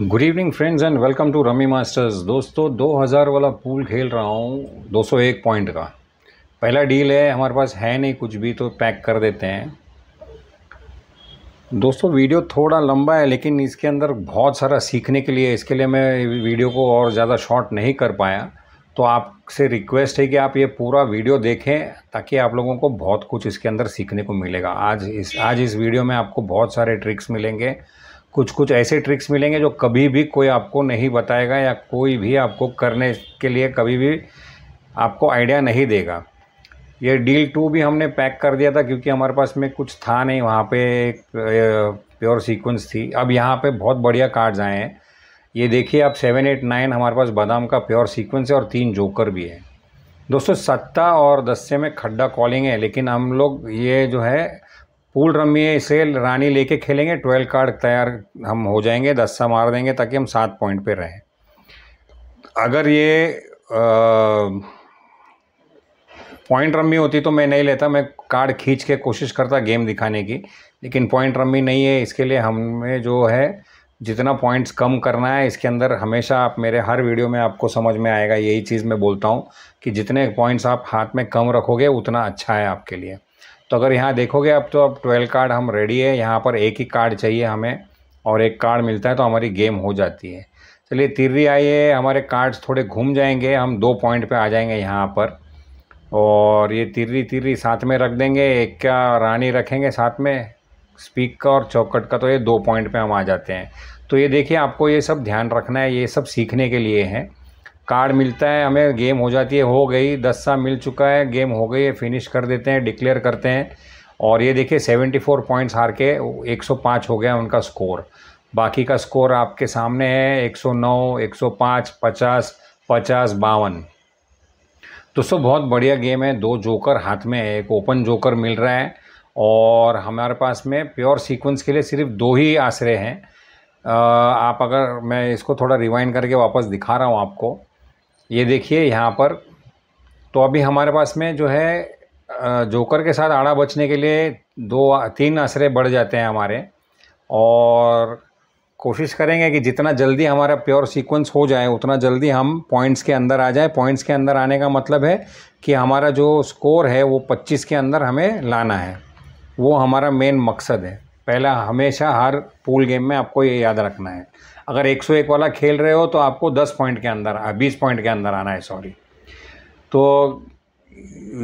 good evening friends and welcome to rummy masters दोस्तों 2000 वाला pool खेल रहा हूँ 201 पॉइंट का पहला डील है हमारे पास है नहीं कुछ भी तो पैक कर देते हैं दोस्तों वीडियो थोड़ा लंबा है लेकिन इसके अंदर बहुत सारा सीखने के लिए इसके लिए मैं वीडियो को और ज़्यादा शॉर्ट नहीं कर पाया तो आपसे रिक्वेस्ट है कि आप ये पूरा वीडियो देखें ताकि आप लोगों को बहुत कुछ इसके अंदर सीखने को मिलेगा आज इस आज इस वीडियो में आपको बहुत सारे ट्रिक्स मिलेंगे कुछ कुछ ऐसे ट्रिक्स मिलेंगे जो कभी भी कोई आपको नहीं बताएगा या कोई भी आपको करने के लिए कभी भी आपको आइडिया नहीं देगा ये डील टू भी हमने पैक कर दिया था क्योंकि हमारे पास में कुछ था नहीं वहाँ पे एक प्योर सीक्वेंस थी अब यहाँ पे बहुत बढ़िया कार्ड्स आए हैं ये देखिए आप सेवन एट नाइन हमारे पास बादाम का प्योर सीक्वेंस है और तीन जोकर भी है दोस्तों सत्ता और दस्से में खड्डा कॉलिंग है लेकिन हम लोग ये जो है पूल रमी इसे रानी लेके खेलेंगे ट्वेल्व कार्ड तैयार हम हो जाएंगे दस सा मार देंगे ताकि हम सात पॉइंट पे रहें अगर ये पॉइंट रमी होती तो मैं नहीं लेता मैं कार्ड खींच के कोशिश करता गेम दिखाने की लेकिन पॉइंट रमी नहीं है इसके लिए हमें जो है जितना पॉइंट्स कम करना है इसके अंदर हमेशा आप मेरे हर वीडियो में आपको समझ में आएगा यही चीज़ मैं बोलता हूँ कि जितने पॉइंट्स आप हाथ में कम रखोगे उतना अच्छा है आपके लिए तो अगर यहाँ देखोगे अब तो अब ट्वेल्व कार्ड हम रेडी है यहाँ पर एक ही कार्ड चाहिए हमें और एक कार्ड मिलता है तो हमारी गेम हो जाती है चलिए तिर्री आई है हमारे कार्ड्स थोड़े घूम जाएंगे हम दो पॉइंट पे आ जाएंगे यहाँ पर और ये तिर्री तिर्री साथ में रख देंगे एक का रानी रखेंगे साथ में स्पीक का और चौकट का तो ये दो पॉइंट पे हम आ जाते हैं तो ये देखिए आपको ये सब ध्यान रखना है ये सब सीखने के लिए है कार्ड मिलता है हमें गेम हो जाती है हो गई दस सा मिल चुका है गेम हो गई है फिनिश कर देते हैं डिक्लेयर करते हैं और ये देखिए 74 पॉइंट्स हार के 105 हो गया उनका स्कोर बाकी का स्कोर आपके सामने है 109, 105, 50, 50, बावन दोस्तों बहुत बढ़िया गेम है दो जोकर हाथ में है एक ओपन जोकर मिल रहा है और हमारे पास में प्योर सीक्वेंस के लिए सिर्फ दो ही आश्रय हैं आप अगर मैं इसको थोड़ा रिवाइंड करके वापस दिखा रहा हूँ आपको ये देखिए यहाँ पर तो अभी हमारे पास में जो है जोकर के साथ आड़ा बचने के लिए दो तीन आसरे बढ़ जाते हैं हमारे और कोशिश करेंगे कि जितना जल्दी हमारा प्योर सीक्वेंस हो जाए उतना जल्दी हम पॉइंट्स के अंदर आ जाए पॉइंट्स के अंदर आने का मतलब है कि हमारा जो स्कोर है वो 25 के अंदर हमें लाना है वो हमारा मेन मकसद है पहला हमेशा हर पूल गेम में आपको ये याद रखना है अगर 101 वाला खेल रहे हो तो आपको 10 पॉइंट के अंदर बीस पॉइंट के अंदर आना है सॉरी तो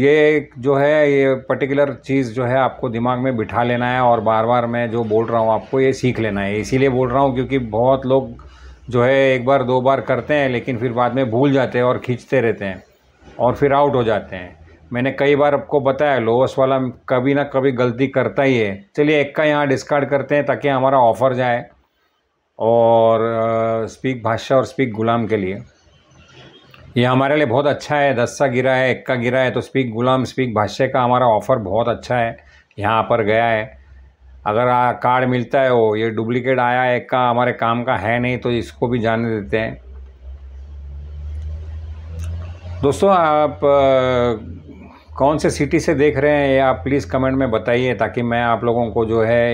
ये जो है ये पर्टिकुलर चीज़ जो है आपको दिमाग में बिठा लेना है और बार बार मैं जो बोल रहा हूँ आपको ये सीख लेना है इसीलिए बोल रहा हूँ क्योंकि बहुत लोग जो है एक बार दो बार करते हैं लेकिन फिर बाद में भूल जाते हैं और खींचते रहते हैं और फिर आउट हो जाते हैं मैंने कई बार आपको बताया लोअस वाला कभी ना कभी गलती करता ही है चलिए एक का यहाँ डिस्कार्ड करते हैं ताकि हमारा ऑफर जाए और स्पीक भाषा और स्पीक गुलाम के लिए ये हमारे लिए बहुत अच्छा है दस सा गिरा है इक्का गिरा है तो स्पीक गुलाम स्पीक भाषा का हमारा ऑफ़र बहुत अच्छा है यहाँ पर गया है अगर कार्ड मिलता है वो ये डुप्लीकेट आया है का हमारे काम का है नहीं तो इसको भी जाने देते हैं दोस्तों आप कौन से सिटी से देख रहे हैं आप प्लीज़ कमेंट में बताइए ताकि मैं आप लोगों को जो है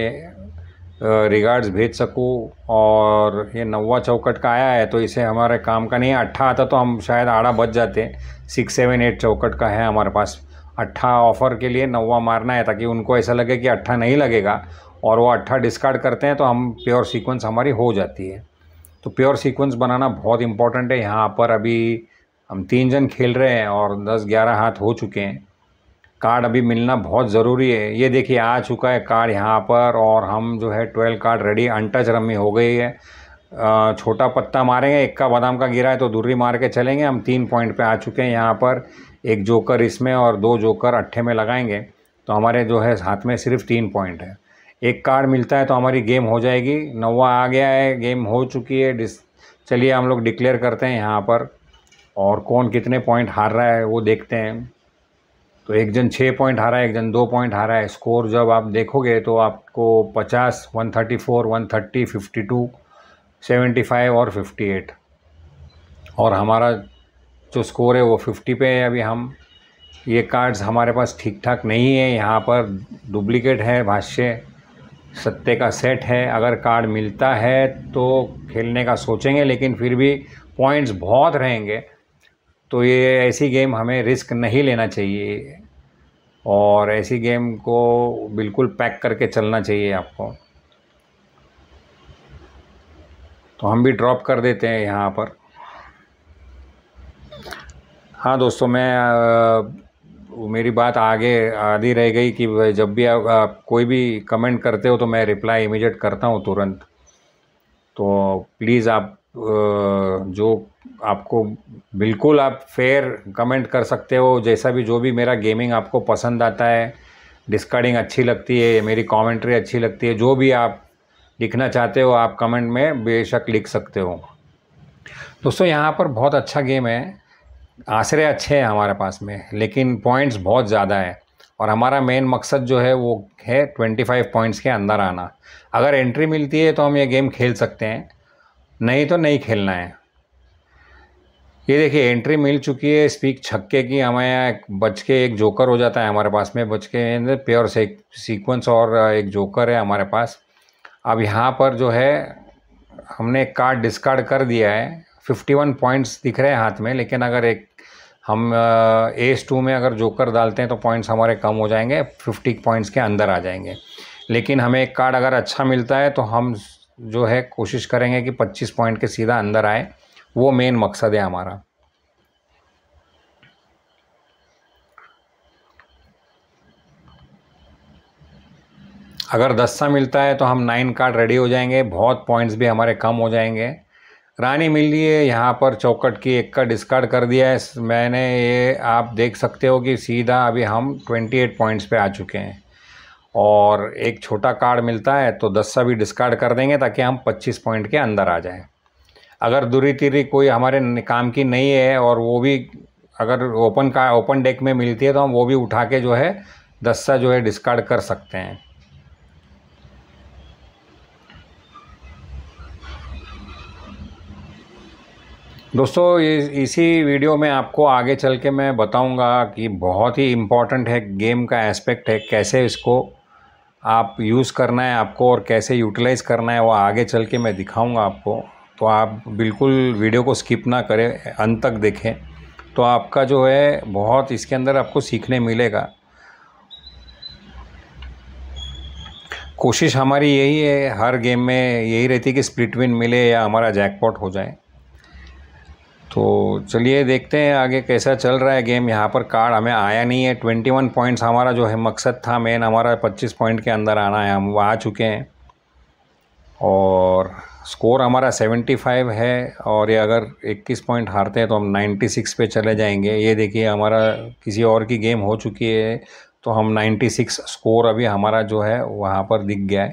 रिगार्ड्स भेज सकूँ और ये नवा चौकट का आया है तो इसे हमारे काम का नहीं अट्ठा आता तो हम शायद आड़ा बच जाते सिक्स सेवन एट चौकट का है हमारे पास अट्ठा ऑफ़र के लिए नवा मारना है ताकि उनको ऐसा लगे कि अट्ठा नहीं लगेगा और वो अट्ठा डिस्कार्ड करते हैं तो हम प्योर सीक्वेंस हमारी हो जाती है तो प्योर सीक्वेंस बनाना बहुत इंपॉर्टेंट है यहाँ पर अभी हम तीन जन खेल रहे हैं और दस ग्यारह हाथ हो चुके हैं कार्ड अभी मिलना बहुत ज़रूरी है ये देखिए आ चुका है कार्ड यहाँ पर और हम जो है twelve card ready untouch rummy हो गई है छोटा पत्ता मारेंगे इक्का बादाम का गिरा है तो दूरी मार के चलेंगे हम तीन पॉइंट पे आ चुके हैं यहाँ पर एक जोकर इसमें और दो जोकर अट्ठे में लगाएंगे तो हमारे जो है हाथ में सिर्फ तीन पॉइंट है एक कार्ड मिलता है तो हमारी गेम हो जाएगी नौवा आ गया है गेम हो चुकी है डिस चलिए हम लोग डिक्लेयर करते हैं यहाँ पर और कौन कितने पॉइंट हार रहा है वो देखते हैं तो एक जन छः पॉइंट हारा है एक जन दो पॉइंट हारा है स्कोर जब आप देखोगे तो आपको पचास one thirty four one thirty fifty two seventy five और फिफ्टी एट और हमारा जो स्कोर है वो फिफ्टी पे है अभी हम ये कार्ड्स हमारे पास ठीक ठाक नहीं है यहाँ पर डुप्लीकेट है भाष्य सत्ते का सेट है अगर कार्ड मिलता है तो खेलने का सोचेंगे लेकिन फिर भी पॉइंट्स बहुत रहेंगे तो ये ऐसी गेम हमें रिस्क नहीं लेना चाहिए और ऐसी गेम को बिल्कुल पैक करके चलना चाहिए आपको तो हम भी ड्रॉप कर देते हैं यहाँ पर हाँ दोस्तों मैं आ, मेरी बात आगे आधी रह गई कि जब भी आप, आप कोई भी कमेंट करते हो तो मैं रिप्लाई इमीडिएट करता हूँ तुरंत तो प्लीज़ आप आ, जो आपको बिल्कुल आप फेयर कमेंट कर सकते हो जैसा भी जो भी मेरा गेमिंग आपको पसंद आता है डिस्कार्डिंग अच्छी लगती है मेरी कमेंट्री अच्छी लगती है जो भी आप लिखना चाहते हो आप कमेंट में बेशक लिख सकते हो दोस्तों यहाँ पर बहुत अच्छा गेम है आश्रय अच्छे हैं हमारे पास में लेकिन पॉइंट्स बहुत ज़्यादा है और हमारा मेन मकसद जो है वो है 25 पॉइंट्स के अंदर आना अगर एंट्री मिलती है तो हम ये गेम खेल सकते हैं नहीं तो नहीं खेलना है ये देखिए एंट्री मिल चुकी है स्पीक छक्के की हमारे यहाँ बच के एक जोकर हो जाता है हमारे पास में बच के प्योर से सीक्वेंस और एक जोकर है हमारे पास अब यहाँ पर जो है हमने कार्ड डिस्कार्ड कर दिया है 51 पॉइंट्स दिख रहे हैं हाथ में लेकिन अगर एक हम एस टू में अगर जोकर डालते हैं तो पॉइंट्स हमारे कम हो जाएंगे फिफ्टी पॉइंट्स के अंदर आ जाएंगे लेकिन हमें एक कार्ड अगर अच्छा मिलता है तो हम जो है कोशिश करेंगे कि पच्चीस पॉइंट के सीधा अंदर आए वो मेन मकसद है हमारा अगर दस सा मिलता है तो हम नाइन कार्ड रेडी हो जाएंगे बहुत पॉइंट्स भी हमारे कम हो जाएंगे रानी मिल रही है यहाँ पर चौकट की एक का डिस्कार्ड कर दिया है मैंने ये आप देख सकते हो कि सीधा अभी हम ट्वेंटी एट पॉइंट्स पे आ चुके हैं और एक छोटा कार्ड मिलता है तो दस सा भी डिस्कार्ड कर देंगे ताकि हम पच्चीस पॉइंट के अंदर आ जाएं अगर दूरी तीरी कोई हमारे काम की नहीं है और वो भी अगर ओपन का ओपन डेक में मिलती है तो हम वो भी उठा के जो है दस्ता जो है डिस्कार्ड कर सकते हैं दोस्तों इसी वीडियो में आपको आगे चल के मैं बताऊंगा कि बहुत ही इम्पॉर्टेंट है गेम का एस्पेक्ट है कैसे इसको आप यूज़ करना है आपको और कैसे यूटिलाइज़ करना है वो आगे चल के मैं दिखाऊंगा आपको तो आप बिल्कुल वीडियो को स्किप ना करें अंत तक देखें तो आपका जो है बहुत इसके अंदर आपको सीखने मिलेगा कोशिश हमारी यही है हर गेम में यही रहती है कि स्प्लिट विन मिले या हमारा जैकपॉट हो जाए तो चलिए देखते हैं आगे कैसा चल रहा है गेम यहाँ पर कार्ड हमें आया नहीं है ट्वेंटी वन पॉइंट्स हमारा जो है मकसद था मेन हमारा पच्चीस पॉइंट के अंदर आना है हम आ चुके हैं और स्कोर हमारा 75 है और ये अगर 21 पॉइंट हारते हैं तो हम 96 पे चले जाएंगे ये देखिए हमारा किसी और की गेम हो चुकी है तो हम 96 स्कोर अभी हमारा जो है वहाँ पर दिख गया है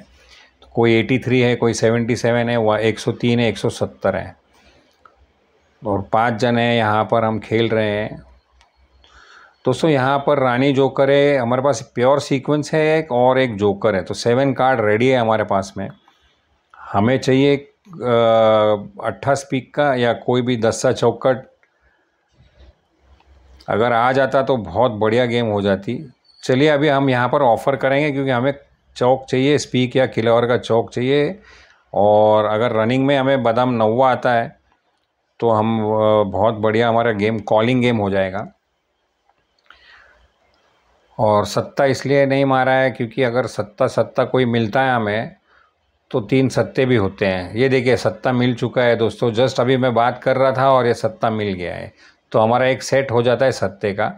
तो कोई 83 है कोई 77 है वह 103 है 170 है और पाँच जन हैं यहाँ पर हम खेल रहे हैं दोस्तों यहाँ पर रानी जोकर है हमारे पास प्योर सीक्वेंस है एक और एक जोकर है तो सेवन कार्ड रेडी है हमारे पास में हमें चाहिए अट्ठाईस पीक का या कोई भी दस्सा चौकट अगर आ जाता तो बहुत बढ़िया गेम हो जाती चलिए अभी हम यहाँ पर ऑफ़र करेंगे क्योंकि हमें चौक चाहिए स्पीक या किलोवर का चौक चाहिए और अगर रनिंग में हमें बादाम नौवा आता है तो हम बहुत बढ़िया हमारा गेम कॉलिंग गेम हो जाएगा और सत्ता इसलिए नहीं मारा है क्योंकि अगर सत्ता सत्ता कोई मिलता है हमें तो तीन सत्ते भी होते हैं ये देखिए सत्ता मिल चुका है दोस्तों जस्ट अभी मैं बात कर रहा था और ये सत्ता मिल गया है तो हमारा एक सेट हो जाता है सत्ते का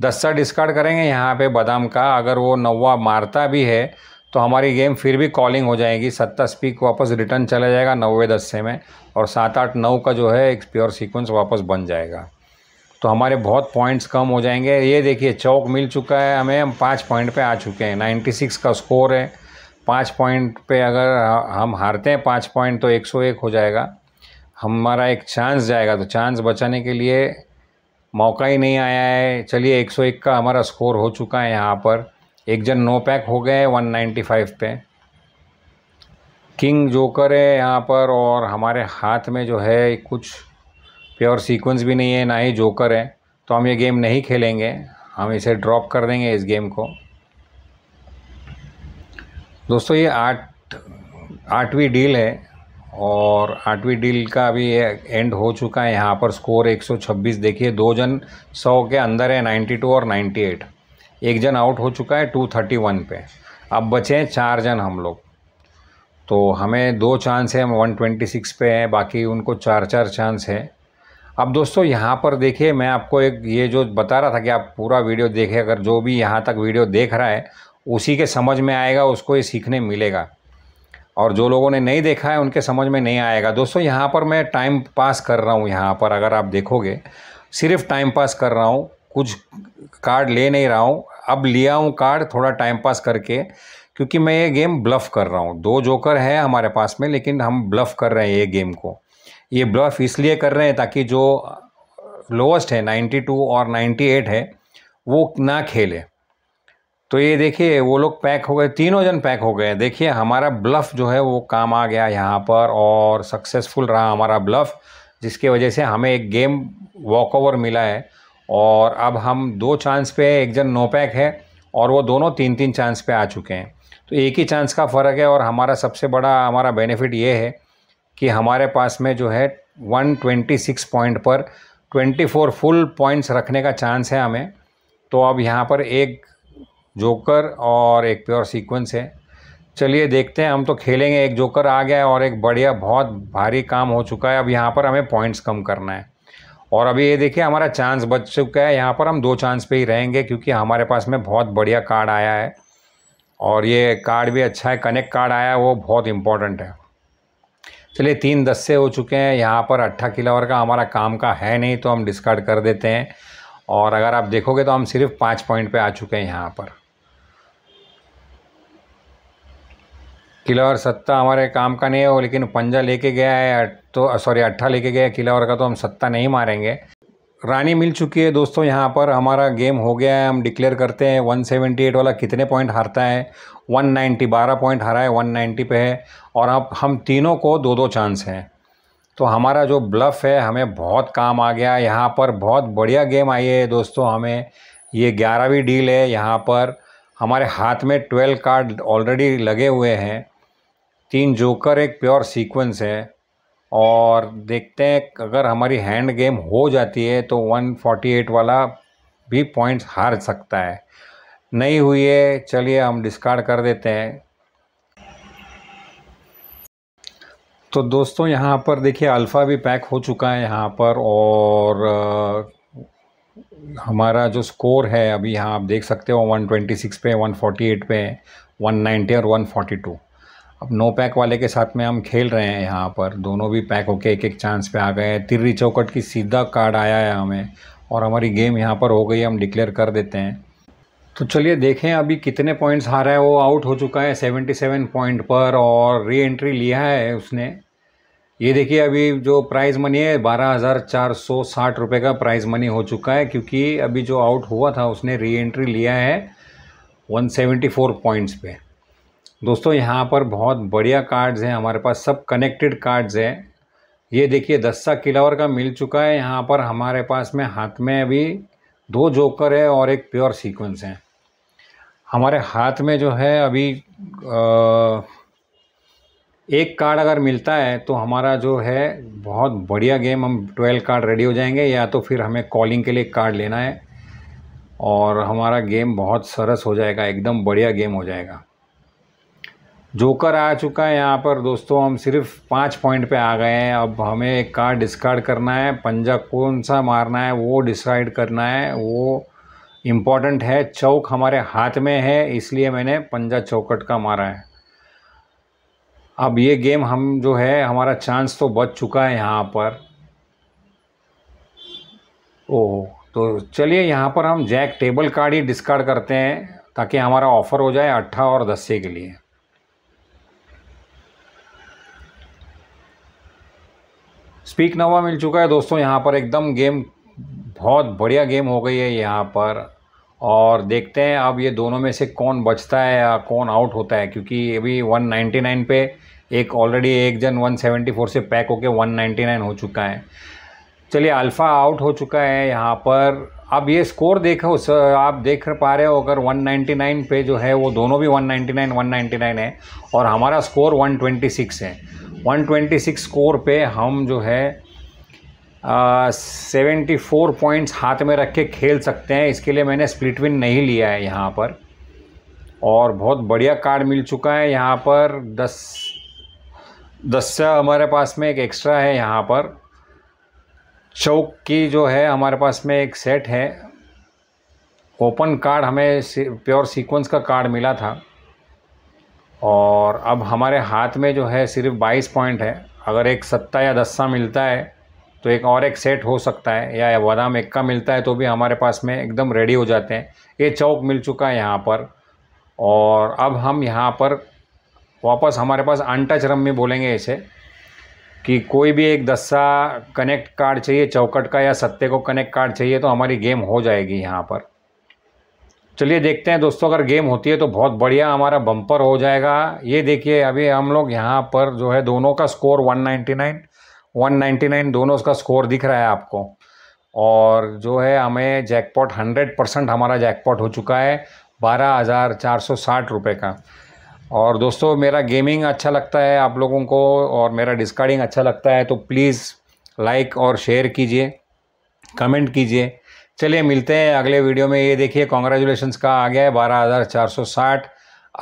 दस्ता डिस्कार्ड करेंगे यहाँ पे बादाम का अगर वो नौवा मारता भी है तो हमारी गेम फिर भी कॉलिंग हो जाएगी सत्ता स्पीक वापस रिटर्न चला जाएगा नौवे दस्ते में और सात आठ नौ का जो है एक प्योर सीक्वेंस वापस बन जाएगा तो हमारे बहुत पॉइंट्स कम हो जाएंगे ये देखिए चौक मिल चुका है हमें हम पाँच पॉइंट पर आ चुके हैं नाइन्टी का स्कोर है पाँच पॉइंट पे अगर हम हारते हैं पाँच पॉइंट तो एक सौ एक हो जाएगा हमारा एक चांस जाएगा तो चांस बचाने के लिए मौका ही नहीं आया है चलिए एक सौ एक का हमारा स्कोर हो चुका है यहाँ पर एक जन नो पैक हो गए वन फाइव पे किंग जोकर है यहाँ पर और हमारे हाथ में जो है कुछ प्योर सीक्वेंस भी नहीं है ना ही जोकर है तो हम ये गेम नहीं खेलेंगे हम इसे ड्रॉप कर देंगे इस गेम को दोस्तों ये आठ आठवीं डील है और आठवीं डील का अभी एंड हो चुका है यहाँ पर स्कोर 126 देखिए दो जन 100 के अंदर है 92 और 98 एक जन आउट हो चुका है 231 पे अब बचे हैं चार जन हम लोग तो हमें दो चांस है हम 126 पे हैं बाकी उनको चार चार चांस है अब दोस्तों यहाँ पर देखिए मैं आपको एक ये जो बता रहा था कि आप पूरा वीडियो देखें अगर जो भी यहाँ तक वीडियो देख रहा है उसी के समझ में आएगा उसको ये सीखने मिलेगा और जो लोगों ने नहीं देखा है उनके समझ में नहीं आएगा दोस्तों यहाँ पर मैं टाइम पास कर रहा हूँ यहाँ पर अगर आप देखोगे सिर्फ टाइम पास कर रहा हूँ कुछ कार्ड ले नहीं रहा हूँ अब लिया हूँ कार्ड थोड़ा टाइम पास करके क्योंकि मैं ये गेम ब्लफ़ कर रहा हूँ दो जोकर है हमारे पास में लेकिन हम ब्लफ़ कर रहे हैं ये गेम को ये ब्लफ़ इसलिए कर रहे हैं ताकि जो लोवेस्ट है 92 और 98 है वो ना खेले तो ये देखिए वो लोग पैक हो गए तीनों जन पैक हो गए देखिए हमारा ब्लफ जो है वो काम आ गया यहाँ पर और सक्सेसफुल रहा हमारा ब्लफ जिसके वजह से हमें एक गेम वॉक ओवर मिला है और अब हम दो चांस पे एक जन नो पैक है और वो दोनों तीन तीन चांस पे आ चुके हैं तो एक ही चांस का फ़र्क है और हमारा सबसे बड़ा हमारा बेनिफिट ये है कि हमारे पास में जो है वन पॉइंट पर ट्वेंटी फुल पॉइंट्स रखने का चांस है हमें तो अब यहाँ पर एक जोकर और एक प्योर सीक्वेंस है चलिए देखते हैं हम तो खेलेंगे एक जोकर आ गया है और एक बढ़िया बहुत भारी काम हो चुका है अब यहाँ पर हमें पॉइंट्स कम करना है और अभी ये देखिए हमारा चांस बच चुका है यहाँ पर हम दो चांस पे ही रहेंगे क्योंकि हमारे पास में बहुत बढ़िया कार्ड आया है और ये कार्ड भी अच्छा है कनेक्ट कार्ड आया है वो बहुत इम्पॉर्टेंट है चलिए तीन दस से हो चुके हैं यहाँ पर अट्ठा किलावर का हमारा काम का है नहीं तो हम डिस्कार्ड कर देते हैं और अगर आप देखोगे तो हम सिर्फ पाँच पॉइंट पर आ चुके हैं यहाँ पर किला और सत्ता हमारे काम का नहीं है वो लेकिन पंजा लेके गया है तो सॉरी अट्ठा लेके गया है किला और का तो हम सत्ता नहीं मारेंगे रानी मिल चुकी है दोस्तों यहाँ पर हमारा गेम हो गया है हम डिक्लेयर करते हैं 178 वाला कितने पॉइंट हारता है 190 बारह पॉइंट हारा है 190 पे है और अब हम तीनों को दो दो चांस हैं तो हमारा जो ब्लफ़ है हमें बहुत काम आ गया यहाँ पर बहुत बढ़िया गेम आई है दोस्तों हमें ये ग्यारहवीं डील है यहाँ पर हमारे हाथ में ट्वेल्व कार्ड ऑलरेडी लगे हुए हैं तीन जोकर एक प्योर सीक्वेंस है और देखते हैं अगर हमारी हैंड गेम हो जाती है तो 148 वाला भी पॉइंट्स हार सकता है नहीं हुई है चलिए हम डिस्कार्ड कर देते हैं तो दोस्तों यहाँ पर देखिए अल्फ़ा भी पैक हो चुका है यहाँ पर और हमारा जो स्कोर है अभी यहाँ आप देख सकते हो 126 पे 148 पे 190 और 142 अब नो पैक वाले के साथ में हम खेल रहे हैं यहाँ पर दोनों भी पैक होके एक एक चांस पे आ गए हैं तिर्री चौकट की सीधा कार्ड आया है हमें और हमारी गेम यहाँ पर हो गई हम डिक्लेयर कर देते हैं तो चलिए देखें अभी कितने पॉइंट्स हारा है वो आउट हो चुका है सेवेंटी सेवन पॉइंट पर और री एंट्री लिया है उसने ये देखिए अभी जो प्राइज़ मनी है बारह हज़ार चार सौ साठ रुपये का प्राइज़ मनी हो चुका है क्योंकि अभी जो आउट हुआ था उसने री एंट्री लिया है फोर पॉइंट्स पर दोस्तों यहाँ पर बहुत बढ़िया कार्ड्स हैं हमारे पास सब कनेक्टेड कार्ड्स हैं ये देखिए दस्सा किलावर का मिल चुका है यहाँ पर हमारे पास में हाथ में अभी दो जोकर है और एक प्योर सीक्वेंस है हमारे हाथ में जो है अभी आ, एक कार्ड अगर मिलता है तो हमारा जो है बहुत बढ़िया गेम हम ट्वेल्व कार्ड रेडी हो जाएंगे या तो फिर हमें कॉलिंग के लिए कार्ड लेना है और हमारा गेम बहुत सरस हो जाएगा एकदम बढ़िया गेम हो जाएगा जोकर आ चुका है यहाँ पर दोस्तों हम सिर्फ पाँच पॉइंट पे आ गए हैं अब हमें एक कार्ड डिस्कार्ड करना है पंजा कौन सा मारना है वो डिसाइड करना है वो इम्पॉर्टेंट है चौक हमारे हाथ में है इसलिए मैंने पंजा चौकट का मारा है अब ये गेम हम जो है हमारा चांस तो बच चुका है यहाँ पर ओह तो चलिए यहाँ पर हम जैक टेबल कार्ड ही डिस्कार्ड करते हैं ताकि हमारा ऑफ़र हो जाए अट्ठा और दस्से के लिए स्पीक नवा मिल चुका है दोस्तों यहाँ पर एकदम गेम बहुत बढ़िया गेम हो गई है यहाँ पर और देखते हैं अब ये दोनों में से कौन बचता है या कौन आउट होता है क्योंकि अभी 199 पे एक ऑलरेडी एक जन 174 से पैक होके 199 हो चुका है चलिए अल्फ़ा आउट हो चुका है यहाँ पर अब ये स्कोर देखो आप देख पा रहे हो अगर 199 पे जो है वो दोनों भी 199 199 है और हमारा स्कोर 126 है 126 स्कोर पे हम जो है सेवेंटी फोर पॉइंट्स हाथ में रख के खेल सकते हैं इसके लिए मैंने स्प्लिट विन नहीं लिया है यहाँ पर और बहुत बढ़िया कार्ड मिल चुका है यहाँ पर दस से हमारे पास में एक एक्स्ट्रा है यहाँ पर चौक की जो है हमारे पास में एक सेट है ओपन कार्ड हमें प्योर सीक्वेंस का कार्ड मिला था और अब हमारे हाथ में जो है सिर्फ 22 पॉइंट है अगर एक सत्ता या दस्सा मिलता है तो एक और एक सेट हो सकता है या एक इक्का मिलता है तो भी हमारे पास में एकदम रेडी हो जाते हैं ये चौक मिल चुका है यहाँ पर और अब हम यहाँ पर वापस हमारे पास अनटच रम में बोलेंगे ऐसे कि कोई भी एक दस्सा कनेक्ट कार्ड चाहिए चौकट का या सत्ते को कनेक्ट कार्ड चाहिए तो हमारी गेम हो जाएगी यहाँ पर चलिए देखते हैं दोस्तों अगर गेम होती है तो बहुत बढ़िया हमारा बम्पर हो जाएगा ये देखिए अभी हम लोग यहाँ पर जो है दोनों का स्कोर 199 199 दोनों का स्कोर दिख रहा है आपको और जो है हमें जैकपॉट 100 परसेंट हमारा जैकपॉट हो चुका है बारह हज़ार चार सौ साठ रुपये का और दोस्तों मेरा गेमिंग अच्छा लगता है आप लोगों को और मेरा डिस्कार्डिंग अच्छा लगता है तो प्लीज़ लाइक और शेयर कीजिए कमेंट कीजिए चलिए मिलते हैं अगले वीडियो में ये देखिए कॉन्ग्रेचुलेशन का आ गया है बारह हज़ार चार सौ साठ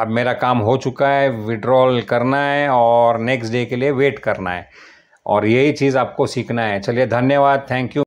अब मेरा काम हो चुका है विड्रॉल करना है और नेक्स्ट डे के लिए वेट करना है और यही चीज़ आपको सीखना है चलिए धन्यवाद थैंक यू